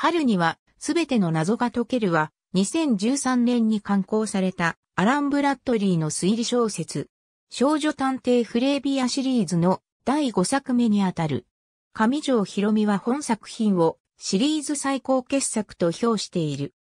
春には、すべての謎が解けるは、2013年に刊行された、アラン・ブラッドリーの推理小説、少女探偵フレービアシリーズの第5作目にあたる。上条博美は本作品をシリーズ最高傑作と評している。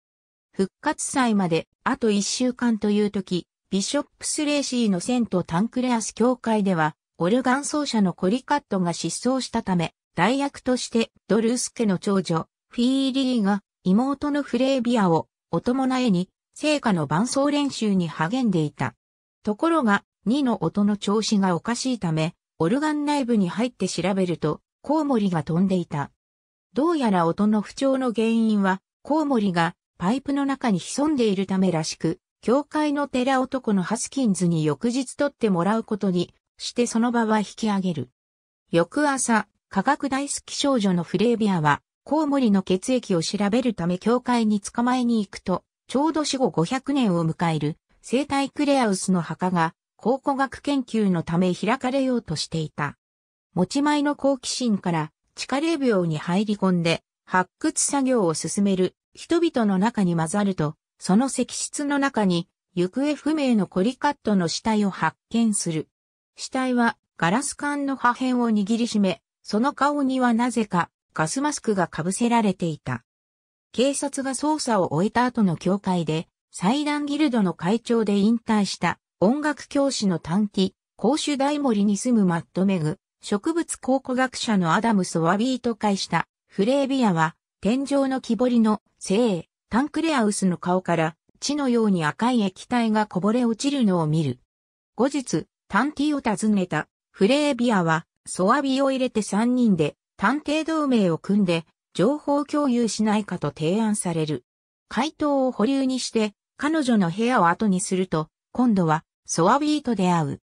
復活祭まであと1週間という時、ビショップスレーシーのセント・タンクレアス教会では、オルガン奏者のコリカットが失踪したため、代役としてドルース家の長女、フィーリーが妹のフレービアをお供なえに聖火の伴奏練習に励んでいた。ところが2の音の調子がおかしいため、オルガン内部に入って調べるとコウモリが飛んでいた。どうやら音の不調の原因はコウモリがパイプの中に潜んでいるためらしく、教会の寺男のハスキンズに翌日取ってもらうことにしてその場は引き上げる。翌朝、科学大好き少女のフレービアはコウモリの血液を調べるため教会に捕まえに行くと、ちょうど死後500年を迎える生体クレアウスの墓が考古学研究のため開かれようとしていた。持ち前の好奇心から地下霊廟に入り込んで発掘作業を進める人々の中に混ざると、その石室の中に行方不明のコリカットの死体を発見する。死体はガラス管の破片を握りしめ、その顔にはなぜかガスマスクが被せられていた。警察が捜査を終えた後の教会で、祭壇ギルドの会長で引退した音楽教師の短期、公主大森に住むマットメグ、植物考古学者のアダムソワビーと会したフレービアは、天井の木彫りの聖、タンクレアウスの顔から血のように赤い液体がこぼれ落ちるのを見る。後日、タンティを訪ねたフレービアは、ソワビを入れて3人で探偵同盟を組んで情報共有しないかと提案される。回答を保留にして彼女の部屋を後にすると、今度はソワビーと出会う。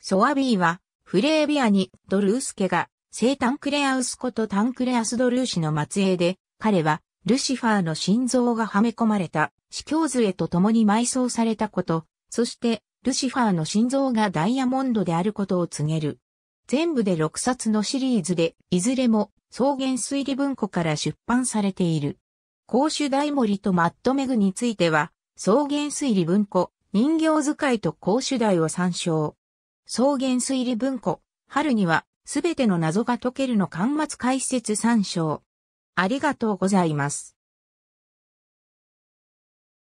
ソワビーはフレービアにドルース家が生タンクレアウスことタンクレアスドルーシの末裔で、彼はルシファーの心臓がはめ込まれた死境杖と共に埋葬されたこと、そしてルシファーの心臓がダイヤモンドであることを告げる。全部で6冊のシリーズで、いずれも草原推理文庫から出版されている。甲主大森とマットメグについては、草原推理文庫、人形使いと公主大を参照。草原推理文庫、春には、すべての謎が解けるの巻末解説参照。ありがとうございます。